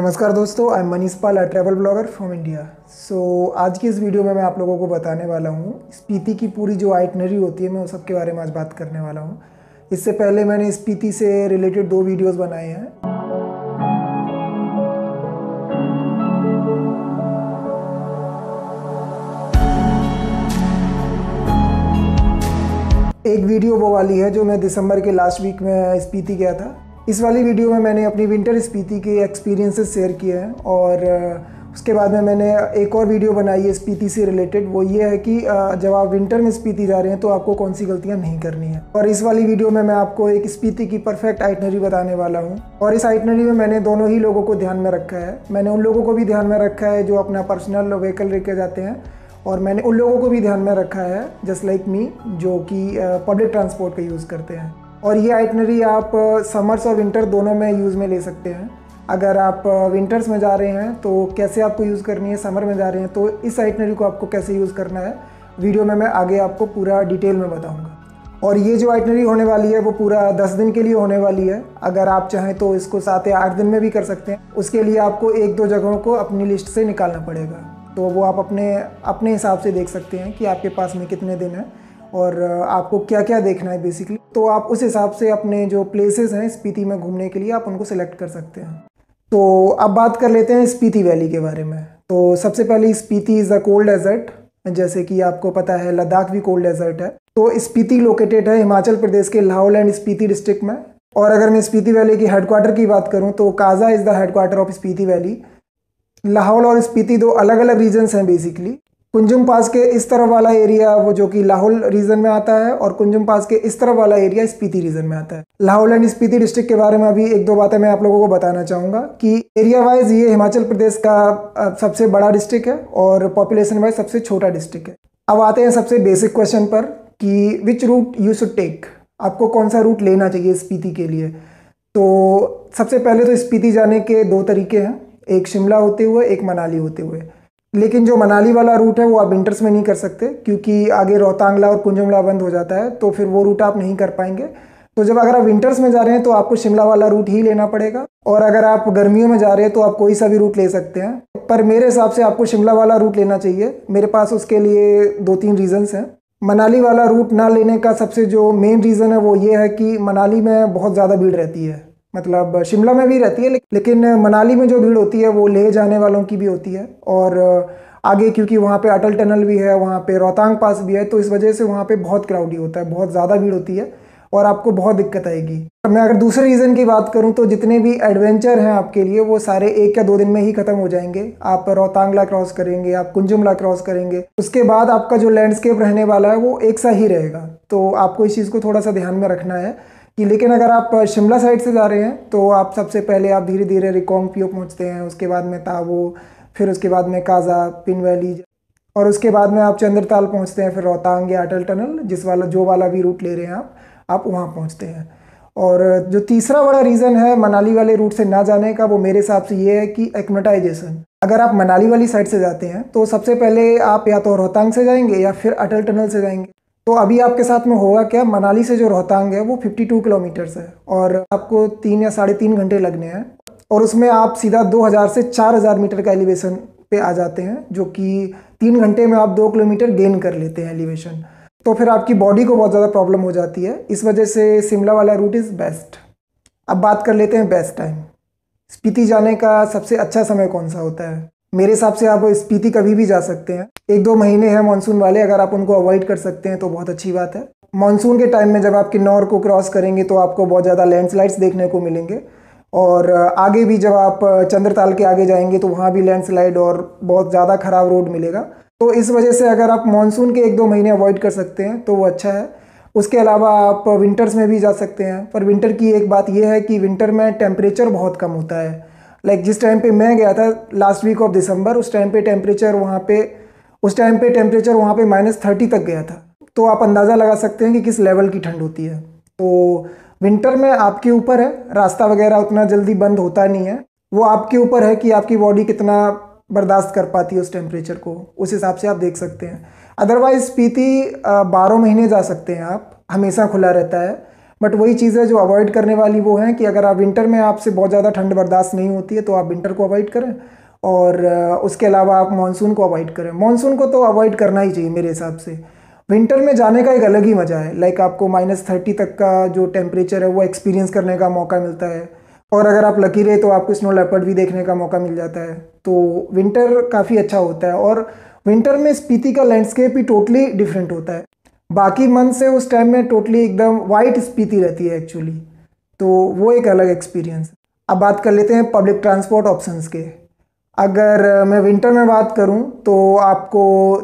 नमस्कार दोस्तों I am Manish Pal travel blogger from India so आज की इस वीडियो में मैं आप लोगों को बताने वाला हूँ स्पीति की पूरी जो आइटनरी होती है मैं उस सबके बारे में आज बात करने वाला हूँ इससे पहले मैंने स्पीति से रिलेटेड दो वीडियोस बनाए हैं एक वीडियो वो वाली है जो मैं दिसंबर के लास्ट वीक में स्पीति गया था इस वाली वीडियो में मैंने अपनी विंटर स्पीति के एक्सपीरियंसेस शेयर किए हैं और उसके बाद में मैंने एक और वीडियो बनाई है स्पीति से रिलेटेड वो ये है कि जब आप विंटर में स्पीति जा रहे हैं तो आपको कौन सी गलतियां नहीं करनी है और इस वाली वीडियो में मैं आपको एक स्पीति की परफेक्ट आइटनरी बताने वाला हूँ और इस आइटनरी में मैंने दोनों ही लोगों को ध्यान में रखा है मैंने उन लोगों को भी ध्यान में रखा है जो अपना पर्सनल व्हीकल लेकर जाते हैं और मैंने उन लोगों को भी ध्यान में रखा है जस्ट लाइक मी जो कि पब्लिक ट्रांसपोर्ट का यूज़ करते हैं और ये आइटनरी आप समर्स और विंटर दोनों में यूज़ में ले सकते हैं अगर आप विंटर्स में जा रहे हैं तो कैसे आपको यूज़ करनी है समर में जा रहे हैं तो इस आइटनरी को आपको कैसे यूज़ करना है वीडियो में मैं आगे आपको पूरा डिटेल में बताऊँगा और ये जो आइटनरी होने वाली है वो पूरा दस दिन के लिए होने वाली है अगर आप चाहें तो इसको सात या आठ दिन में भी कर सकते हैं उसके लिए आपको एक दो जगहों को अपनी लिस्ट से निकालना पड़ेगा तो वो आप अपने अपने हिसाब से देख सकते हैं कि आपके पास में कितने दिन हैं और आपको क्या क्या देखना है बेसिकली तो आप उस हिसाब से अपने जो प्लेसेस हैं स्पीति में घूमने के लिए आप उनको सिलेक्ट कर सकते हैं तो अब बात कर लेते हैं स्पीति वैली के बारे में तो सबसे पहले Spiti is a cold desert जैसे कि आपको पता है लद्दाख भी कोल्ड डेजर्ट है तो स्पीति लोकेटेड है हिमाचल प्रदेश के लाहौल एंड स्पीति डिस्ट्रिक्ट में और अगर मैं स्पीति वैली की हेडक्वार्टर की बात करूँ तो Kaza is the headquarter of Spiti valley Lahaul और स्पीति दो अलग अलग रीजन्स हैं बेसिकली कुंजुम पास के इस तरफ वाला एरिया वो जो कि लाहौल रीजन में आता है और कुंजुम पास के इस तरफ वाला एरिया स्पीति रीजन में आता है लाहौल एंड स्पीति डिस्ट्रिक्ट के बारे में अभी एक दो बातें मैं आप लोगों को बताना चाहूंगा कि एरिया वाइज ये हिमाचल प्रदेश का सबसे बड़ा डिस्ट्रिक्ट है और पॉपुलेशन वाइज सबसे छोटा डिस्ट्रिक्ट है अब आते हैं सबसे बेसिक क्वेश्चन पर कि which route you should take आपको कौन सा रूट लेना चाहिए स्पीति के लिए तो सबसे पहले तो स्पीति जाने के दो तरीके हैं एक शिमला होते हुए एक मनाली होते हुए लेकिन जो मनाली वाला रूट है वो आप विंटर्स में नहीं कर सकते क्योंकि आगे रोहतांगला और कुंजमला बंद हो जाता है तो फिर वो रूट आप नहीं कर पाएंगे तो जब अगर आप विंटर्स में जा रहे हैं तो आपको शिमला वाला रूट ही लेना पड़ेगा और अगर आप गर्मियों में जा रहे हैं तो आप कोई सा भी रूट ले सकते हैं पर मेरे हिसाब से आपको शिमला वाला रूट लेना चाहिए मेरे पास उसके लिए दो तीन रीज़न्स हैं मनाली वाला रूट ना लेने का सबसे जो मेन रीज़न है वो ये है कि मनाली में बहुत ज़्यादा भीड़ रहती है मतलब शिमला में भी रहती है लेकिन मनाली में जो भीड़ होती है वो ले जाने वालों की भी होती है और आगे क्योंकि वहाँ पे अटल टनल भी है वहाँ पे रोहतांग पास भी है तो इस वजह से वहाँ पे बहुत क्राउडी होता है बहुत ज़्यादा भीड़ होती है और आपको बहुत दिक्कत आएगी मैं अगर दूसरे रीज़न की बात करूँ तो जितने भी एडवेंचर हैं आपके लिए वो सारे एक या दो दिन में ही ख़त्म हो जाएंगे आप रोहतांगला क्रॉस करेंगे आप कुंजुमला क्रॉस करेंगे उसके बाद आपका जो लैंडस्केप रहने वाला है वो एक सा ही रहेगा तो आपको इस चीज़ को थोड़ा सा ध्यान में रखना है कि लेकिन अगर आप शिमला साइड से जा रहे हैं तो आप सबसे पहले आप धीरे धीरे रिकोंग पियो पहुँचते हैं उसके बाद में ताबो फिर उसके बाद में काजा पिन वैली और उसके बाद में आप चंद्रताल पहुँचते हैं फिर रोहतांग या अटल टनल जिस वाला जो वाला भी रूट ले रहे हैं आप आप वहाँ पहुँचते हैं और जो तीसरा बड़ा रीज़न है मनाली वाले रूट से ना जाने का वो मेरे हिसाब से ये है कि एक्मेटाइजेशन अगर आप मनाली वाली साइड से जाते हैं तो सबसे पहले आप या तो रोहतांग से जाएंगे या फिर अटल टनल से जाएंगे तो अभी आपके साथ में होगा क्या मनाली से जो रोहतांग है वो 52 किलोमीटर्स है और आपको तीन या साढ़े तीन घंटे लगने हैं और उसमें आप सीधा 2000 से 4000 मीटर का एलिवेशन पे आ जाते हैं जो कि तीन घंटे में आप दो किलोमीटर गेन कर लेते हैं एलिवेशन तो फिर आपकी बॉडी को बहुत ज़्यादा प्रॉब्लम हो जाती है इस वजह से शिमला वाला रूट इज़ बेस्ट अब बात कर लेते हैं बेस्ट टाइम स्पीति जाने का सबसे अच्छा समय कौन सा होता है मेरे हिसाब से आप स्पीति कभी भी जा सकते हैं एक दो महीने हैं मानसून वाले अगर आप उनको अवॉइड कर सकते हैं तो बहुत अच्छी बात है मानसून के टाइम में जब आप किन्नौर को क्रॉस करेंगे तो आपको बहुत ज़्यादा लैंडस्लाइड्स देखने को मिलेंगे और आगे भी जब आप चंद्रताल के आगे जाएंगे तो वहाँ भी लैंडस्लाइड और बहुत ज़्यादा ख़राब रोड मिलेगा तो इस वजह से अगर आप मानसून के एक दो महीने अवॉइड कर सकते हैं तो वो अच्छा है उसके अलावा आप विंटर्स में भी जा सकते हैं पर विंटर की एक बात यह है कि विंटर में टेम्परेचर बहुत कम होता है लाइक जिस टाइम पे मैं गया था लास्ट वीक ऑफ दिसंबर उस टाइम पे टेम्परेचर वहाँ पे उस टाइम पे टेम्परेचर वहाँ पे माइनस थर्टी तक गया था तो आप अंदाज़ा लगा सकते हैं कि किस लेवल की ठंड होती है तो विंटर में आपके ऊपर है रास्ता वगैरह उतना जल्दी बंद होता नहीं है वो आपके ऊपर है कि आपकी बॉडी कितना बर्दाश्त कर पाती है उस टेम्परेचर को उस हिसाब से आप देख सकते हैं अदरवाइज़ पीती बारह महीने जा सकते हैं आप हमेशा खुला रहता है बट वही चीज़ें जो अवॉइड करने वाली वो हैं कि अगर आप विंटर में आपसे बहुत ज़्यादा ठंड बर्दाश्त नहीं होती है तो आप विंटर को अवॉइड करें और उसके अलावा आप मानसून को अवॉइड करें मानसून को तो अवॉइड करना ही चाहिए मेरे हिसाब से विंटर में जाने का एक अलग ही मज़ा है लाइक आपको माइनस थर्टी तक का जो टेम्परेचर है वो एक्सपीरियंस करने का मौका मिलता है और अगर आप लकी रहे तो आपको स्नो लेपर्ड भी देखने का मौका मिल जाता है तो विंटर काफ़ी अच्छा होता है और विंटर में स्पीति का लैंडस्केप ही टोटली डिफरेंट होता है बाकी मंथ से उस टाइम में टोटली एकदम वाइट स्पीति रहती है एक्चुअली तो वो एक अलग एक्सपीरियंस अब बात कर लेते हैं पब्लिक ट्रांसपोर्ट ऑप्शंस के अगर मैं विंटर में बात करूं तो आपको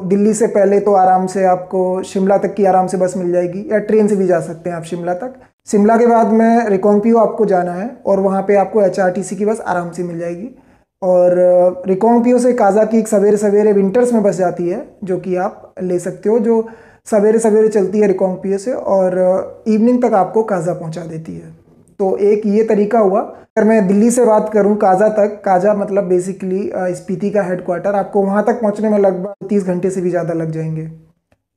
दिल्ली से पहले तो आराम से आपको शिमला तक की आराम से बस मिल जाएगी या ट्रेन से भी जा सकते हैं आप शिमला तक शिमला के बाद में रिकोंगपियो आपको जाना है और वहाँ पे आपको एच की बस आराम से मिल जाएगी और रिकोंगपियो से काजा की एक सवेरे सवेरे विंटर्स में बस जाती है जो कि आप ले सकते हो जो सवेरे सवेरे चलती है रिकोंगपियो से और इवनिंग तक आपको काजा पहुँचा देती है तो एक ये तरीका हुआ अगर मैं दिल्ली से बात करूं काजा तक काजा मतलब बेसिकली स्पीति का हेडक्वार्टर आपको वहां तक पहुंचने में लगभग तीस घंटे से भी ज़्यादा लग जाएंगे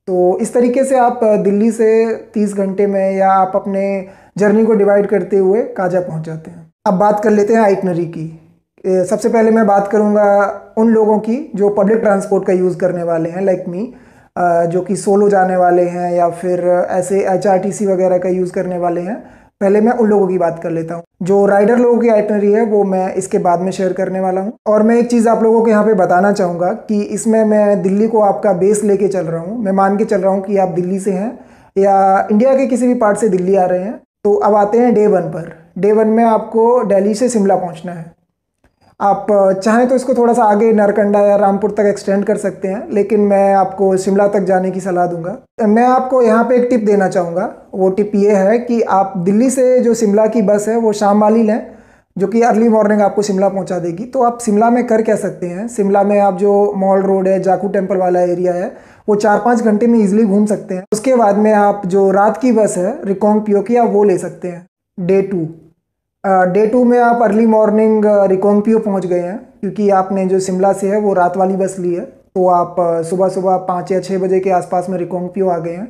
तो इस तरीके से आप दिल्ली से तीस घंटे में या आप अपने जर्नी को डिवाइड करते हुए काजा पहुँच जाते हैं अब बात कर लेते हैं आइटनरी की सबसे पहले मैं बात करूँगा उन लोगों की जो पब्लिक ट्रांसपोर्ट का यूज़ करने वाले हैं लाइक मी जो कि सोलो जाने वाले हैं या फिर ऐसे एच वगैरह का यूज़ करने वाले हैं पहले मैं उन लोगों की बात कर लेता हूँ जो राइडर लोगों की आइटनरी है वो मैं इसके बाद में शेयर करने वाला हूँ और मैं एक चीज़ आप लोगों को यहाँ पे बताना चाहूँगा कि इसमें मैं दिल्ली को आपका बेस लेके चल रहा हूँ मैं मान के चल रहा हूँ कि आप दिल्ली से हैं या इंडिया के किसी भी पार्ट से दिल्ली आ रहे हैं तो अब आते हैं डे वन पर डे वन में आपको दिल्ली से शिमला पहुँचना है आप चाहें तो इसको थोड़ा सा आगे नारकंडा या रामपुर तक एक्सटेंड कर सकते हैं लेकिन मैं आपको शिमला तक जाने की सलाह दूंगा मैं आपको यहाँ पे एक टिप देना चाहूँगा वो टिप ये है कि आप दिल्ली से जो शिमला की बस है वो शाम वाली लें जो कि अर्ली मॉर्निंग आपको शिमला पहुँचा देगी तो आप शिमला में कर कह सकते हैं शिमला में आप जो मॉल रोड है जाकू टेम्पल वाला एरिया है वो चार पाँच घंटे में ईजिली घूम सकते हैं उसके बाद में आप जो रात की बस है रिकॉन्ग पियो की आप वो ले सकते हैं डे टू डे टू में आप अर्ली मॉर्निंग रिकोंगपियो पहुंच गए हैं क्योंकि आपने जो शिमला से है वो रात वाली बस ली है तो आप सुबह सुबह पाँच या छः बजे के आसपास में रिकोंगपियो आ गए हैं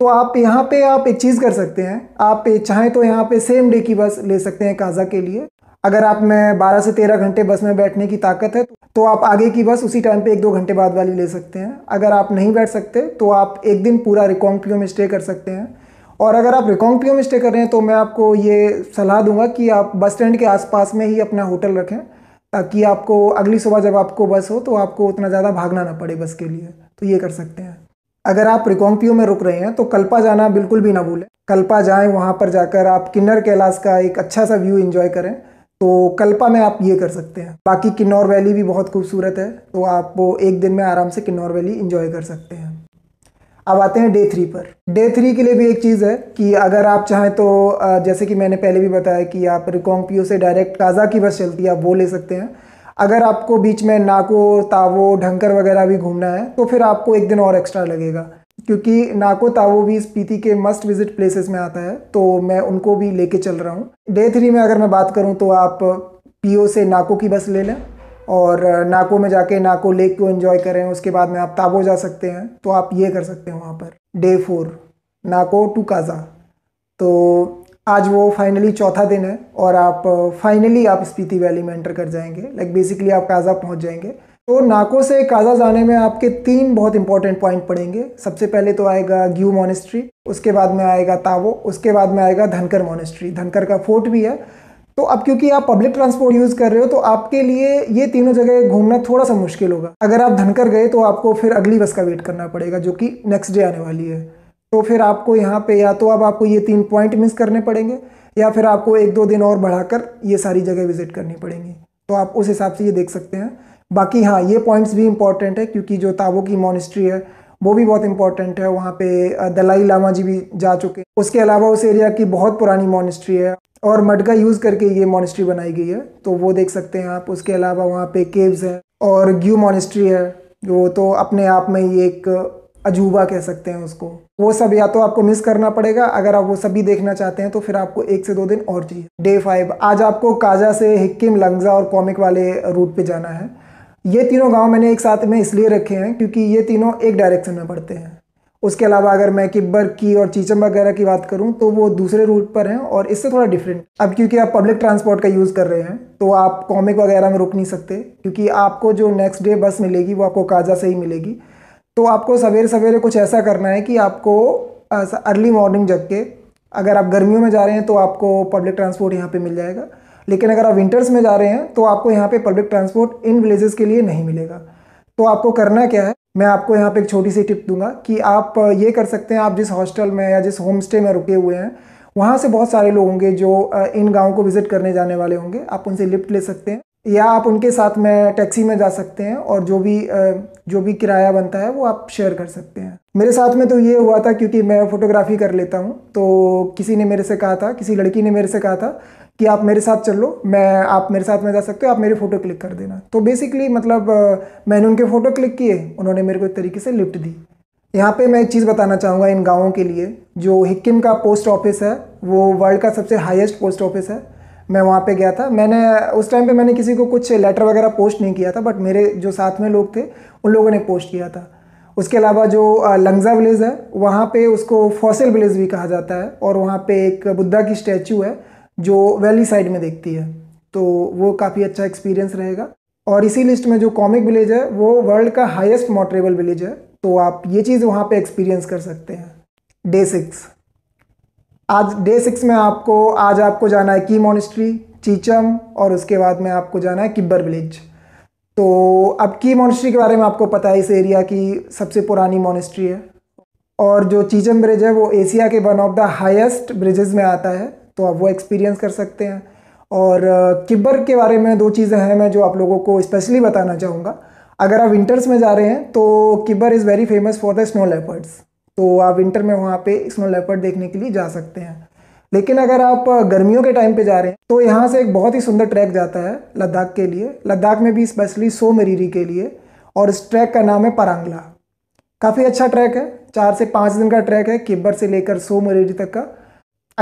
तो आप यहाँ पे आप एक चीज़ कर सकते हैं आप चाहें तो यहाँ पे सेम डे की बस ले सकते हैं काजा के लिए अगर आप में बारह से तेरह घंटे बस में बैठने की ताकत है तो आप आगे की बस उसी टाइम पे एक दो घंटे बाद वाली ले सकते हैं अगर आप नहीं बैठ सकते तो आप एक दिन पूरा रिकोंगपियो में स्टे कर सकते हैं और अगर आप रिकॉन्गपियो में स्टे कर रहे हैं तो मैं आपको ये सलाह दूंगा कि आप बस स्टैंड के आसपास में ही अपना होटल रखें ताकि आपको अगली सुबह जब आपको बस हो तो आपको उतना ज़्यादा भागना ना पड़े बस के लिए तो ये कर सकते हैं अगर आप रिकॉन्गपियो में रुक रहे हैं तो कल्पा जाना बिल्कुल भी ना भूलें कल्पा जाएँ वहाँ पर जाकर आप किन्नर कैलाश का एक अच्छा सा व्यू इन्जॉय करें तो कल्पा में आप ये कर सकते हैं बाकी किन्नौर वैली भी बहुत खूबसूरत है तो आप एक दिन में आराम से किन्नौर वैली इन्जॉय कर सकते हैं अब आते हैं डे थ्री पर डे थ्री के लिए भी एक चीज़ है कि अगर आप चाहें तो जैसे कि मैंने पहले भी बताया कि आप रिकॉन्ग पियो से डायरेक्ट काजा की बस चलती है आप वो ले सकते हैं अगर आपको बीच में नाको तावो ढंकर वगैरह भी घूमना है तो फिर आपको एक दिन और एक्स्ट्रा लगेगा क्योंकि नाको तावो भी स्पीति के मस्ट विजिट प्लेसेस में आता है तो मैं उनको भी लेके चल रहा हूँ डे थ्री में अगर मैं बात करूँ तो आप पीओ से नाको की बस ले लें और नाको में जाके नाको लेक को एंजॉय करें उसके बाद में आप ताबो जा सकते हैं तो आप ये कर सकते हैं वहाँ पर day four Nako to Kaza तो आज वो फाइनली चौथा दिन है और आप फाइनली आप स्पीति वैली में एंटर कर जाएंगे लाइक बेसिकली आप काजा पहुँच जाएंगे तो नाको से काजा जाने में आपके तीन बहुत इंपॉर्टेंट पॉइंट पड़ेंगे सबसे पहले तो आएगा ग्यू मोनेस्ट्री उसके बाद में आएगा तावो उसके बाद में आएगा धनकर मोनेस्ट्री धनकर का फोर्ट भी है तो अब क्योंकि आप पब्लिक ट्रांसपोर्ट यूज़ कर रहे हो तो आपके लिए ये तीनों जगह घूमना थोड़ा सा मुश्किल होगा अगर आप धनकर गए तो आपको फिर अगली बस का वेट करना पड़ेगा जो कि नेक्स्ट डे आने वाली है तो फिर आपको यहाँ पे या तो अब आपको ये तीन पॉइंट मिस करने पड़ेंगे या फिर आपको एक दो दिन और बढ़ाकर ये सारी जगह विजिट करनी पड़ेंगी तो आप उस हिसाब से ये देख सकते हैं बाकी हाँ ये पॉइंट्स भी इंपॉर्टेंट है क्योंकि जो ताबो की मॉनिस्ट्री है वो भी बहुत इंपॉर्टेंट है वहाँ पे दलाई लामा जी भी जा चुके हैं उसके अलावा उस एरिया की बहुत पुरानी मॉनिस्ट्री है और मटका यूज़ करके ये मॉनेस्ट्री बनाई गई है तो वो देख सकते हैं आप उसके अलावा वहाँ पे केव्स हैं और ग्यू मॉनेस्ट्री है वो तो अपने आप में ही एक अजूबा कह सकते हैं उसको वो सब या तो आपको मिस करना पड़ेगा अगर आप वो सभी देखना चाहते हैं तो फिर आपको एक से दो दिन और चाहिए डे फाइव आज आपको काजा से हिक्किम लंगजा और कॉमिक वाले रूट पे जाना है ये तीनों गांव मैंने एक साथ में इसलिए रखे हैं क्योंकि ये तीनों एक डायरेक्शन में पड़ते हैं उसके अलावा अगर मैं किब्बर की और चीचम वगैरह की बात करूँ तो वो दूसरे रूट पर हैं और इससे थोड़ा डिफरेंट अब क्योंकि आप पब्लिक ट्रांसपोर्ट का यूज़ कर रहे हैं तो आप कॉमिक वगैरह में रुक नहीं सकते क्योंकि आपको जो नेक्स्ट डे बस मिलेगी वो आपको काजा से ही मिलेगी तो आपको सवेरे सवेरे कुछ ऐसा करना है कि आपको अर्ली मॉर्निंग जग के अगर आप गर्मियों में जा रहे हैं तो आपको पब्लिक ट्रांसपोर्ट यहाँ पर मिल जाएगा लेकिन अगर आप विंटर्स में जा रहे हैं तो आपको यहाँ पे पब्लिक ट्रांसपोर्ट इन विलेजेस के लिए नहीं मिलेगा तो आपको करना क्या है मैं आपको यहाँ पे एक छोटी सी टिप दूंगा कि आप ये कर सकते हैं आप जिस हॉस्टल में या जिस होम स्टे में रुके हुए हैं वहाँ से बहुत सारे लोग होंगे जो इन गाँव को विज़िट करने जाने वाले होंगे आप उनसे लिफ्ट ले सकते हैं या आप उनके साथ में टैक्सी में जा सकते हैं और जो भी जो भी किराया बनता है वो आप शेयर कर सकते हैं मेरे साथ में तो ये हुआ था क्योंकि मैं फ़ोटोग्राफी कर लेता हूँ तो किसी ने मेरे से कहा था किसी लड़की ने मेरे से कहा था कि आप मेरे साथ चलो मैं आप मेरे साथ में जा सकते हो आप मेरी फ़ोटो क्लिक कर देना तो बेसिकली मतलब मैंने उनके फ़ोटो क्लिक किए उन्होंने मेरे को एक तरीके से लिफ्ट दी यहाँ पे मैं एक चीज़ बताना चाहूँगा इन गाँवों के लिए जो हिक्किम का पोस्ट ऑफिस है वो वर्ल्ड का सबसे हाईएस्ट पोस्ट ऑफिस है मैं वहाँ पे गया था मैंने उस टाइम पे मैंने किसी को कुछ लेटर वगैरह पोस्ट नहीं किया था बट मेरे जो साथ में लोग थे उन लोगों ने पोस्ट किया था उसके अलावा जो लंगजा विलेज है वहाँ पे उसको फॉसिल विलेज भी कहा जाता है और वहाँ पे एक बुद्धा की स्टैचू है जो वैली साइड में देखती है तो वो काफ़ी अच्छा एक्सपीरियंस रहेगा और इसी लिस्ट में जो कॉमिक विलेज है वो वर्ल्ड का हाईएस्ट मोटरेबल विलेज है तो आप ये चीज़ वहाँ पे एक्सपीरियंस कर सकते हैं डे सिक्स आज डे सिक्स में आपको आज आपको जाना है की मोनिस्ट्री चीचम और उसके बाद में आपको जाना है किब्बर विलेज तो अब की मोनिस्ट्री के बारे में आपको पता है इस एरिया की सबसे पुरानी मोनिस्ट्री है और जो चीचम ब्रिज है वो एशिया के one of the highest bridges में आता है तो आप वो एक्सपीरियंस कर सकते हैं और किब्बर के बारे में दो चीज़ें हैं मैं जो आप लोगों को स्पेशली बताना चाहूँगा अगर आप विंटर्स में जा रहे हैं तो Kibber is very famous for the snow leopards तो आप विंटर में वहाँ पे स्नो लेपर्ड देखने के लिए जा सकते हैं लेकिन अगर आप गर्मियों के टाइम पे जा रहे हैं तो यहाँ से एक बहुत ही सुंदर ट्रैक जाता है लद्दाख के लिए लद्दाख में भी स्पेशली सो मरीरी के लिए और इस ट्रैक का नाम है परांगला काफ़ी अच्छा ट्रैक है चार से पाँच दिन का ट्रैक है किब्बर से लेकर सो मरीरी तक का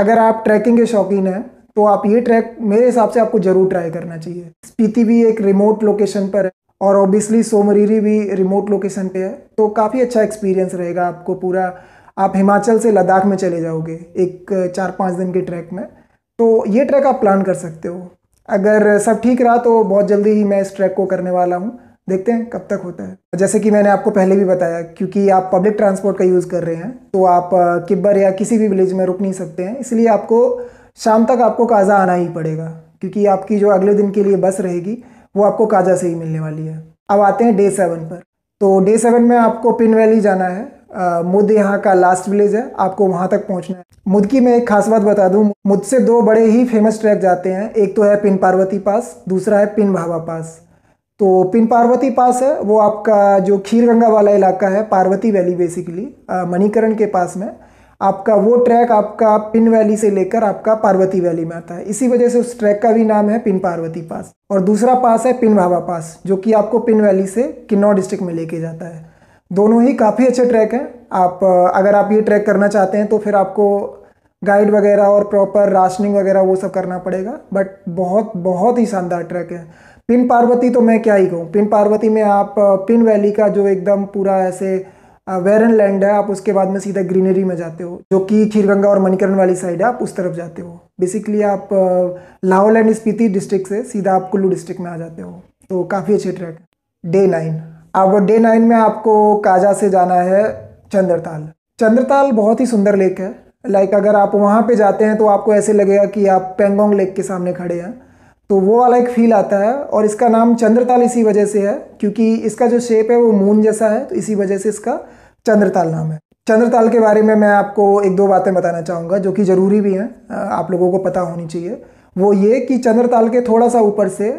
अगर आप ट्रैकिंग के शौकीन हैं तो आप ये ट्रैक मेरे हिसाब से आपको ज़रूर ट्राई करना चाहिए स्पीति भी एक रिमोट लोकेशन पर है और ऑब्वियसली सोमरीरी भी रिमोट लोकेशन पे है तो काफ़ी अच्छा एक्सपीरियंस रहेगा आपको पूरा आप हिमाचल से लद्दाख में चले जाओगे एक चार पाँच दिन के ट्रैक में तो ये ट्रैक आप प्लान कर सकते हो अगर सब ठीक रहा तो बहुत जल्दी ही मैं इस ट्रैक को करने वाला हूँ देखते हैं कब तक होता है जैसे कि मैंने आपको पहले भी बताया क्योंकि आप पब्लिक ट्रांसपोर्ट का यूज़ कर रहे हैं तो आप किब्बर या किसी भी विलेज में रुक नहीं सकते हैं इसलिए आपको शाम तक आपको काज़ा आना ही पड़ेगा क्योंकि आपकी जो अगले दिन के लिए बस रहेगी वो आपको काजा से ही मिलने वाली है अब आते हैं डे सेवन पर तो डे सेवन में आपको पिन वैली जाना है मुद यहाँ का लास्ट विलेज है आपको वहाँ तक पहुँचना है मुद की मैं एक खास बात बता दूँ मुद से दो बड़े ही फेमस ट्रैक जाते हैं एक तो है पिन पार्वती पास दूसरा है पिन भावा पास तो पिन पार्वती पास है वो आपका जो खीर गंगा वाला इलाका है पार्वती वैली बेसिकली मणिकरण के पास में आपका वो ट्रैक आपका पिन वैली से लेकर आपका पार्वती वैली में आता है इसी वजह से उस ट्रैक का भी नाम है पिन पार्वती पास और दूसरा पास है पिन भावा पास जो कि आपको पिन वैली से किन्नौर डिस्ट्रिक्ट में लेके जाता है दोनों ही काफ़ी अच्छे ट्रैक हैं आप अगर आप ये ट्रैक करना चाहते हैं तो फिर आपको गाइड वगैरह और प्रॉपर राशनिंग वगैरह वो सब करना पड़ेगा बट बहुत बहुत ही शानदार ट्रैक है पिन पार्वती तो मैं क्या ही कहूँ पिन पार्वती में आप पिन वैली का जो एकदम पूरा ऐसे वेरन लैंड है आप उसके बाद में सीधा ग्रीनरी में जाते हो जो कि खीरगंगा और मणिकरण वाली साइड है आप उस तरफ जाते हो बेसिकली आप लाहौल एंड स्पीति डिस्ट्रिक्ट से सीधा आप कुल्लू डिस्ट्रिक्ट में आ जाते हो तो काफ़ी अच्छे ट्रैक है डे नाइन अब डे नाइन में आपको काजा से जाना है चंद्रताल चंद्रताल बहुत ही सुंदर लेक है लाइक अगर आप वहाँ पे जाते हैं तो आपको ऐसे लगेगा कि आप पेंगोंग लेक के सामने खड़े हैं तो वो वाला एक फील आता है और इसका नाम चंद्रताल इसी वजह से है क्योंकि इसका जो शेप है वो मून जैसा है तो इसी वजह से इसका चंद्रताल नाम है चंद्रताल के बारे में मैं आपको एक दो बातें बताना चाहूँगा जो कि ज़रूरी भी हैं आप लोगों को पता होनी चाहिए वो ये कि चंद्रताल के थोड़ा सा ऊपर से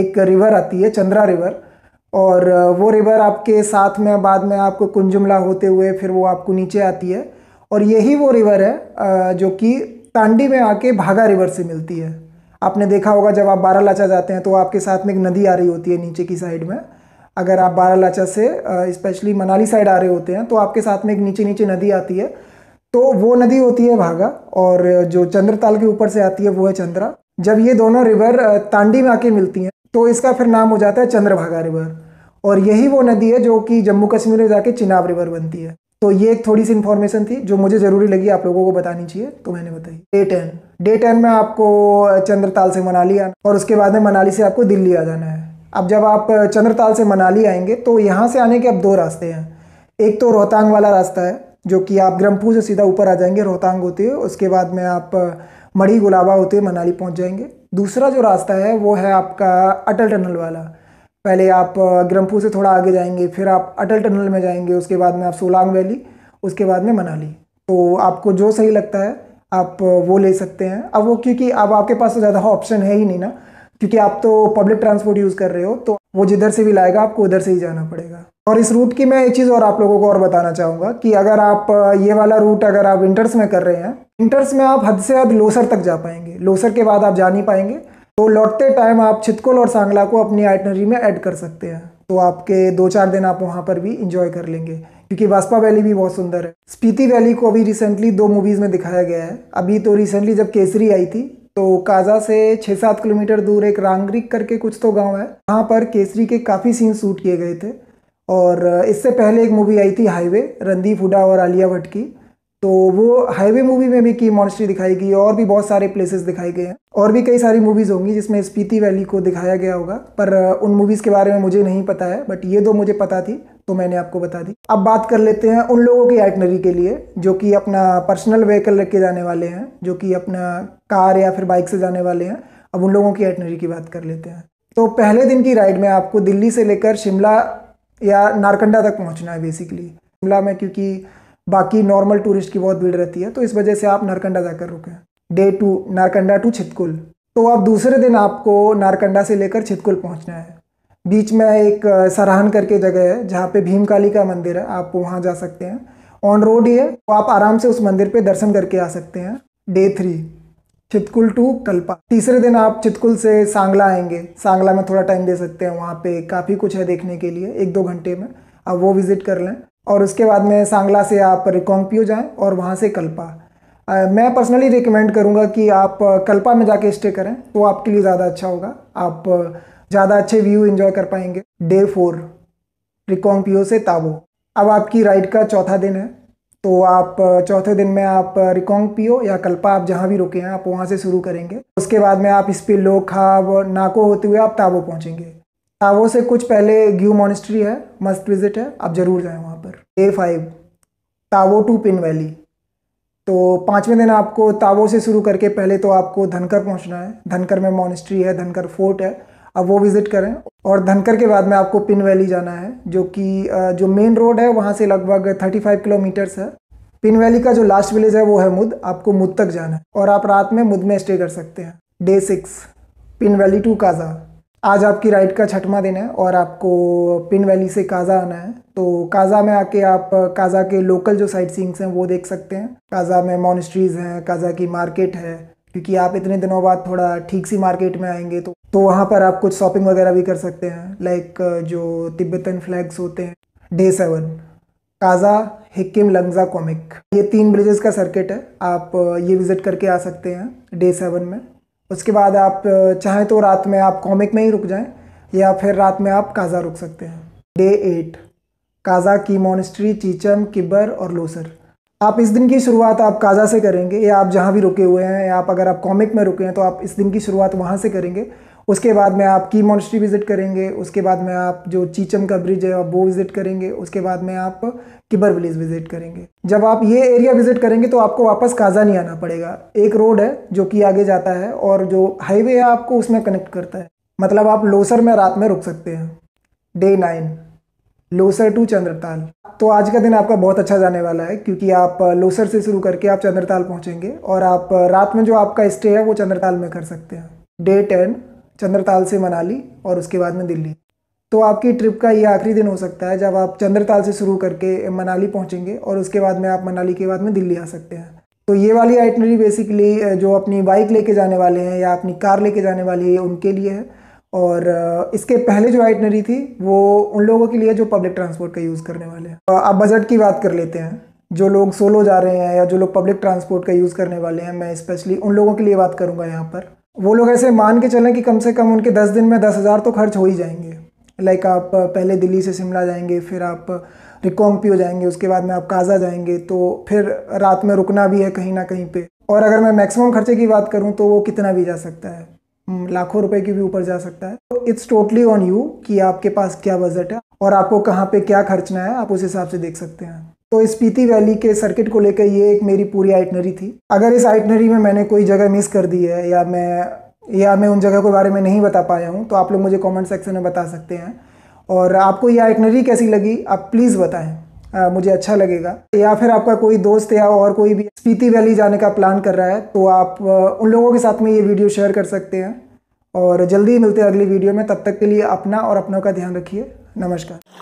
एक रिवर आती है चंद्रा रिवर और वो रिवर आपके साथ में बाद में आपको कुंजुमला होते हुए फिर वो आपको नीचे आती है और यही वो रिवर है जो कि तांडी में आके भागा रिवर से मिलती है आपने देखा होगा जब आप बारह लाचा जाते हैं तो आपके साथ में एक नदी आ रही होती है नीचे की साइड में अगर आप बारह लाचा से स्पेशली मनाली साइड आ रहे होते हैं तो आपके साथ में एक नीचे नीचे नदी आती है तो वो नदी होती है भागा और जो चंद्रताल के ऊपर से आती है वो है चंद्रा जब ये दोनों रिवर तांडी में आके मिलती हैं तो इसका फिर नाम हो जाता है चंद्रभागा रिवर और यही वो नदी है जो कि जम्मू कश्मीर में जाके चिनाब रिवर बनती है तो ये एक थोड़ी सी इन्फॉर्मेशन थी जो मुझे ज़रूरी लगी आप लोगों को बतानी चाहिए तो मैंने बताई ए टेन डे टेन में आपको चंद्रताल से मनाली आना और उसके बाद में मनाली से आपको दिल्ली आ जाना है अब जब आप चंद्रताल से मनाली आएंगे तो यहाँ से आने के अब दो रास्ते हैं एक तो रोहतांग वाला रास्ता है जो कि आप ग्रमपुर से सीधा ऊपर आ जाएंगे रोहतांग होते हुए उसके बाद में आप मड़ी गुलाबा होते हुए मनाली पहुँच जाएंगे दूसरा जो रास्ता है वो है आपका अटल टनल वाला पहले आप ग्रमपुर से थोड़ा आगे जाएंगे फिर आप अटल टनल में जाएंगे उसके बाद में आप सोलांग वैली उसके बाद में मनाली तो आपको जो सही लगता है आप वो ले सकते हैं अब वो क्योंकि अब आपके पास तो ज़्यादा ऑप्शन है ही नहीं ना क्योंकि आप तो पब्लिक ट्रांसपोर्ट यूज़ कर रहे हो तो वो जिधर से भी लाएगा आपको उधर से ही जाना पड़ेगा और इस रूट की मैं एक चीज़ और आप लोगों को और बताना चाहूँगा कि अगर आप ये वाला रूट अगर आप विंटर्स में कर रहे हैं विंटर्स में आप हद से हद लोसर तक जा पाएंगे लोसर के बाद आप जा नहीं पाएंगे तो लौटते टाइम आप छितकुल और सांगला को अपनी आइटनरी में ऐड कर सकते हैं तो आपके दो चार दिन आप वहाँ पर भी इंजॉय कर लेंगे क्योंकि वास्पा वैली भी बहुत सुंदर है स्पीति वैली को अभी रिसेंटली दो मूवीज़ में दिखाया गया है अभी तो रिसेंटली जब केसरी आई थी तो काजा से छः सात किलोमीटर दूर एक रांगरिक करके कुछ तो गांव है वहाँ पर केसरी के काफ़ी सीन शूट किए गए थे और इससे पहले एक मूवी आई थी हाईवे रणदीप हुडा और आलिया भट्ट की तो वो हाईवे मूवी में भी की मॉनेस्ट्री दिखाई गई और भी बहुत सारे प्लेसेस दिखाए गए हैं और भी कई सारी मूवीज़ होंगी जिसमें स्पीति वैली को दिखाया गया होगा पर उन मूवीज़ के बारे में मुझे नहीं पता है बट ये दो मुझे पता थी तो मैंने आपको बता दी अब बात कर लेते हैं उन लोगों की आइटनरी के लिए जो कि अपना पर्सनल व्हीकल रख के जाने वाले हैं जो कि अपना कार या फिर बाइक से जाने वाले हैं अब उन लोगों की आइटनरी की बात कर लेते हैं तो पहले दिन की राइड में आपको दिल्ली से लेकर शिमला या नारकंडा तक पहुंचना है बेसिकली शिमला में क्योंकि बाकी नॉर्मल टूरिस्ट की बहुत भीड़ रहती है तो इस वजह से आप नारकंडा जाकर रुके day two Narkanda to Chitkul तो अब दूसरे दिन आपको नारकंडा से लेकर छितकुल पहुंचना है बीच में एक सराहन करके जगह है जहाँ पे भीमकाली का मंदिर है आप वहाँ जा सकते हैं ऑन रोड ही है तो आप आराम से उस मंदिर पे दर्शन करके आ सकते हैं day three Chitkul to Kalpa तीसरे दिन आप चितकुल से सांगला आएंगे सांगला में थोड़ा टाइम दे सकते हैं वहाँ पे काफ़ी कुछ है देखने के लिए एक दो घंटे में आप वो विज़िट कर लें और उसके बाद में सांगला से आप रिकोंगपियो जाएं और वहाँ से कल्पा मैं पर्सनली रिकमेंड करूँगा कि आप कल्पा में जाके स्टे करें तो आपके लिए ज़्यादा अच्छा होगा आप ज़्यादा अच्छे व्यू इन्जॉय कर पाएंगे डे फोर रिकोंगपियो से ताबो अब आपकी राइड का चौथा दिन है तो आप चौथे दिन में आप रिकोंग पियो या कल्पा आप जहाँ भी रुके हैं आप वहाँ से शुरू करेंगे उसके बाद में आप इस पर लोखाब नाको होते हुए आप ताबो पहुँचेंगे टावो से कुछ पहले ग्यू मॉनिस्ट्री है मस्ट विजिट है आप ज़रूर जाए वहाँ पर day five Tabo to Pin valley तो पाँचवें दिन आपको तावो से शुरू करके पहले तो आपको धनकर पहुँचना है धनकर में मॉनिस्ट्री है धनकर फोर्ट है अब वो विज़िट करें और धनकर के बाद में आपको पिन वैली जाना है जो कि जो मेन रोड है वहाँ से लगभग थर्टी फाइव किलोमीटर्स है पिन वैली का जो लास्ट विलेज है वो है मुद आपको मुद तक जाना है और आप रात में मुद में स्टे कर सकते हैं day six Pin valley to Kaza आज आपकी राइड का छठवा दिन है और आपको पिन वैली से काज़ा आना है तो काज़ा में आके आप काज़ा के लोकल जो साइट सींग्स हैं वो देख सकते हैं काज़ा में मॉनिस्ट्रीज़ हैं काज़ा की मार्केट है क्योंकि आप इतने दिनों बाद थोड़ा ठीक सी मार्केट में आएंगे तो तो वहाँ पर आप कुछ शॉपिंग वगैरह भी कर सकते हैं लाइक जो तिब्बतन फ्लैग्स होते हैं डे सेवन काज़ा हिक्किम लंगजा कॉमिक ये तीन ब्रिजेस का सर्किट है आप ये विज़िट करके आ सकते हैं डे सेवन में उसके बाद आप चाहें तो रात में आप कॉमिक में ही रुक जाएं या फिर रात में आप काज़ा रुक सकते हैं डे एट काज़ा की मोनिस्ट्री चीचम किबर और लोसर आप इस दिन की शुरुआत आप काज़ा से करेंगे या आप जहाँ भी रुके हुए हैं या आप अगर आप कॉमिक में रुके हैं तो आप इस दिन की शुरुआत वहाँ से करेंगे उसके बाद में आप की मॉन्स्ट्री विज़िट करेंगे उसके बाद में आप जो चीचम का ब्रिज है वो विज़िट करेंगे उसके बाद में आप किबर विलेज विज़िट करेंगे जब आप ये एरिया विज़िट करेंगे तो आपको वापस काजा नहीं आना पड़ेगा एक रोड है जो कि आगे जाता है और जो हाईवे है आपको उसमें कनेक्ट करता है मतलब आप लोसर में रात में रुक सकते हैं day nine Losar to Chandratal तो आज का दिन आपका बहुत अच्छा जाने वाला है क्योंकि आप लोसर से शुरू करके आप चंद्रताल पहुंचेंगे और आप रात में जो आपका स्टे है वो चंद्रताल में कर सकते हैं डे टेन चंद्रताल से मनाली और उसके बाद में दिल्ली तो आपकी ट्रिप का ये आखिरी दिन हो सकता है जब आप चंद्रताल से शुरू करके मनाली पहुँचेंगे और उसके बाद में आप मनाली के बाद में दिल्ली आ सकते हैं तो ये वाली आइटनरी बेसिकली जो अपनी बाइक लेके जाने वाले हैं या अपनी कार लेके जाने वाली है उनके लिए है और इसके पहले जो आइटनरी थी वो उन लोगों के लिए जो पब्लिक ट्रांसपोर्ट का यूज़ करने वाले हैं आप बजट की बात कर लेते हैं जो लोग सोलो जा रहे हैं या जो लोग पब्लिक ट्रांसपोर्ट का यूज़ करने वाले हैं मैं स्पेशली उन लोगों के लिए बात करूँगा यहाँ पर वो लोग ऐसे मान के चलें कि कम से कम उनके दस दिन में दस हज़ार तो खर्च हो ही जाएंगे लाइक आप पहले दिल्ली से शिमला जाएंगे फिर आप रिकोंगपियो जाएंगे उसके बाद में आप काजा जाएंगे तो फिर रात में रुकना भी है कहीं ना कहीं पे और अगर मैं मैक्सिमम खर्चे की बात करूँ तो वो कितना भी जा सकता है हम्म, लाखों रुपए के भी ऊपर जा सकता है तो इट्स टोटली ऑन यू कि आपके पास क्या बजट है और आपको कहाँ पे क्या खर्चना है आप उस हिसाब से देख सकते हैं तो इस वैली के सर्किट को लेकर ये एक मेरी पूरी आइटनरी थी अगर इस आइटनरी में मैंने कोई जगह मिस कर दी है या मैं या मैं उन जगह के बारे में नहीं बता पाया हूँ तो आप लोग मुझे कमेंट सेक्शन में बता सकते हैं और आपको ये आइटनरी कैसी लगी आप प्लीज़ बताएं आ, मुझे अच्छा लगेगा या फिर आपका कोई दोस्त या और कोई भी स्पीति वैली जाने का प्लान कर रहा है तो आप उन लोगों के साथ में ये वीडियो शेयर कर सकते हैं और जल्दी मिलते हैं अगली वीडियो में तब तक के लिए अपना और अपनों का ध्यान रखिए नमस्कार